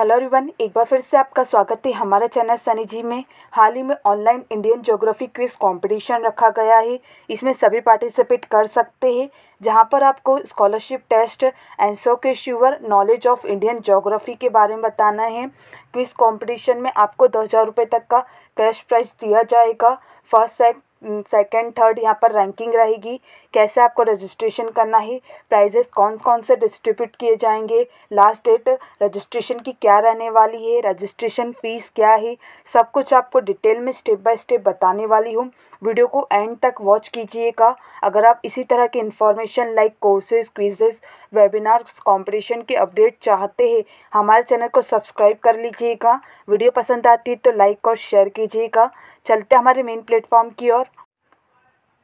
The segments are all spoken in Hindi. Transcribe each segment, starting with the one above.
हेलो एवरीवन एक बार फिर से आपका स्वागत है हमारे चैनल सनी जी में हाल ही में online Indian geography quiz competition रखा गया है इसमें सभी पार्टिसिपेट कर सकते हैं जहां पर आपको scholarship test and showcase your knowledge of Indian geography के बारे में बताना है क्विज कंपटीशन में आपको दो हज़ार रुपये तक का कैश प्राइज दिया जाएगा फर्स्ट सेट सेकेंड थर्ड यहाँ पर रैंकिंग रहेगी कैसे आपको रजिस्ट्रेशन करना है प्राइजेस कौन कौन से डिस्ट्रीब्यूट किए जाएंगे लास्ट डेट रजिस्ट्रेशन की क्या रहने वाली है रजिस्ट्रेशन फ़ीस क्या है सब कुछ आपको डिटेल में स्टेप बाय स्टेप बताने वाली हूँ वीडियो को एंड तक वॉच कीजिएगा अगर आप इसी तरह के information like courses quizzes webinars competition के अपडेट चाहते हैं हमारे चैनल को सब्सक्राइब कर लीजिएगा वीडियो पसंद आती है तो लाइक और शेयर कीजिएगा चलते हमारे मेन प्लेटफॉर्म की ओर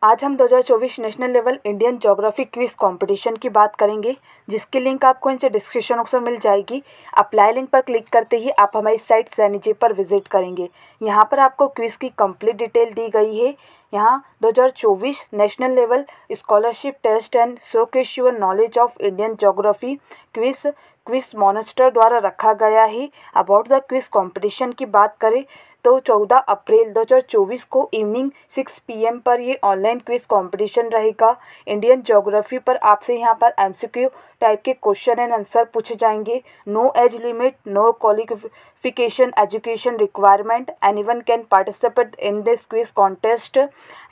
आज हम 2024 national level Indian geography quiz competition की बात करेंगे जिसकी लिंक आपको इनसे डिस्क्रिप्शन बॉक्स में मिल जाएगी अप्लाई लिंक पर क्लिक करते ही आप हमारी साइट सैनिजे पर विजिट करेंगे यहाँ पर आपको क्विज की कंप्लीट डिटेल दी गई है यहाँ 2024 national level scholarship test and showcase your knowledge of Indian geography quiz quiz monster द्वारा रखा गया है अबाउट द क्विज कंपटीशन की बात करें तो 14 अप्रैल 2024 को इवनिंग 6 पीएम पर ये ऑनलाइन क्विज कंपटीशन रहेगा इंडियन ज्योग्राफी पर आपसे यहाँ पर एमसीक्यू टाइप के क्वेश्चन एंड आंसर पूछे जाएंगे no age limit no qualification education requirement anyone can participate in this quiz contest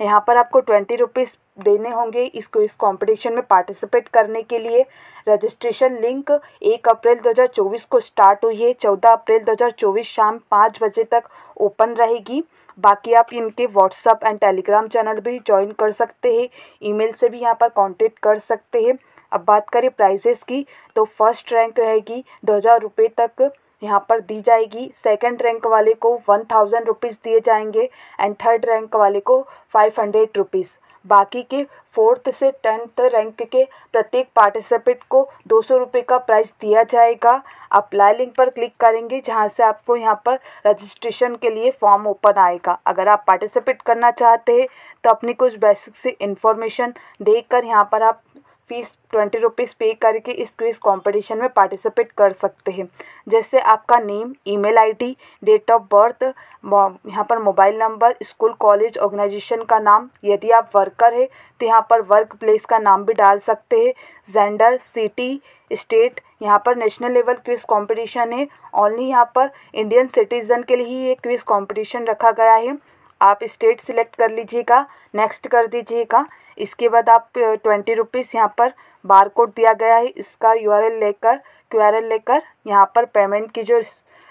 यहाँ पर आपको ट्वेंटी रुपीज़ देने होंगे इस क्विज कंपटीशन में पार्टिसिपेट करने के लिए रजिस्ट्रेशन लिंक एक अप्रैल 2024 को स्टार्ट हुई है चौदह अप्रैल 2024 शाम पाँच बजे तक ओपन रहेगी बाकी आप इनके व्हाट्सअप एंड टेलीग्राम चैनल भी ज्वाइन कर सकते हैं ईमेल से भी यहाँ पर कांटेक्ट कर सकते हैं अब बात करें प्राइजेस की तो फर्स्ट रैंक रहेगी दो हज़ार रुपये तक यहाँ पर दी जाएगी सेकंड रैंक वाले को वन थाउजेंड रुपीज़ दिए जाएंगे एंड थर्ड रैंक वाले को फाइव हंड्रेड रुपीज़ बाकी के फोर्थ से टेंथ रैंक के प्रत्येक पार्टिसिपेट को दो सौ रुपये का प्राइस दिया जाएगा अप्लाई लिंक पर क्लिक करेंगे जहाँ से आपको यहाँ पर रजिस्ट्रेशन के लिए फॉर्म ओपन आएगा अगर आप पार्टिसिपेट करना चाहते हैं तो अपनी कुछ बेसिक सी इन्फॉर्मेशन देकर यहाँ पर आप फीस ट्वेंटी रुपीज़ पे करके इस क्विज़ कंपटीशन में पार्टिसिपेट कर सकते हैं जैसे आपका name email ID, date of birth यहाँ पर mobile number school college organisation का नाम यदि आप वर्कर है तो यहाँ पर वर्क प्लेस का नाम भी डाल सकते हैं जेंडर सिटी स्टेट यहाँ पर नेशनल लेवल क्विज़ कॉम्पिटिशन है ओनली यहाँ पर इंडियन सिटीज़न के लिए ही ये क्विज़ कॉम्पिटिशन रखा गया है आप स्टेट सिलेक्ट कर लीजिएगा नेक्स्ट कर दीजिएगा इसके बाद आप ट्वेंटी रुपीज़ यहाँ पर बार कोड दिया गया है इसका यू आर एल लेकर क्यू आर एल लेकर यहाँ पर पेमेंट की जो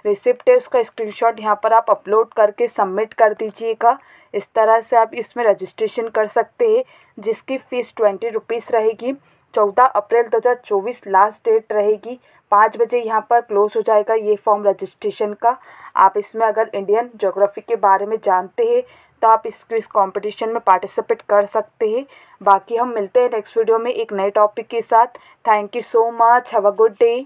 रिसिप्ट है उसका स्क्रीनशॉट यहाँ पर आप अपलोड करके सबमिट कर दीजिएगा इस तरह से आप इसमें रजिस्ट्रेशन कर सकते हैं जिसकी फ़ीस ट्वेंटी रुपीज़ रहेगी चौदह अप्रैल दो हज़ार चौबीस लास्ट डेट रहेगी पाँच बजे यहाँ पर क्लोज़ हो जाएगा ये फॉर्म रजिस्ट्रेशन का आप इसमें अगर इंडियन जोग्राफ़ी के बारे में जानते हैं तो आप इस क्विज कॉम्पिटिशन में पार्टिसिपेट कर सकते हैं बाकी हम मिलते हैं नेक्स्ट वीडियो में एक नए टॉपिक के साथ thank you so much have a good day